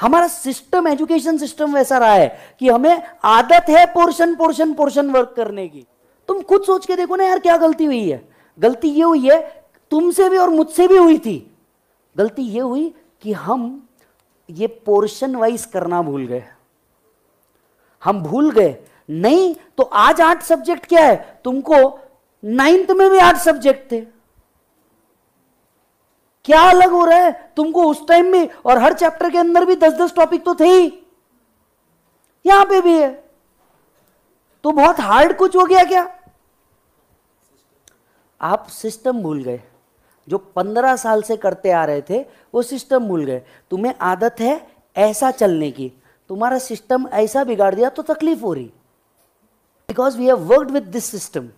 हमारा system education system वैसा रहा है कि हमें आदत है पोर्शन पोर्शन पोर्शन वर्क करने की तुम खुद सोच के देखो ना यार क्या गलती हुई है गलती ये हुई है तुमसे भी और मुझसे भी हुई थी गलती ये हुई कि हम ये पोर्शन वाइज करना भूल गए हम भूल गए नहीं तो आज आठ सब्जेक्ट क्या है तुमको नाइन्थ में भी आठ सब्जेक्ट थे क्या अलग हो रहा है तुमको उस टाइम में और हर चैप्टर के अंदर भी दस दस टॉपिक तो थे ही यहां पे भी है तो बहुत हार्ड कुछ हो गया क्या आप सिस्टम भूल गए जो पंद्रह साल से करते आ रहे थे वो सिस्टम भूल गए तुम्हें आदत है ऐसा चलने की तुम्हारा सिस्टम ऐसा बिगाड़ दिया तो तकलीफ हो रही because we have worked with this system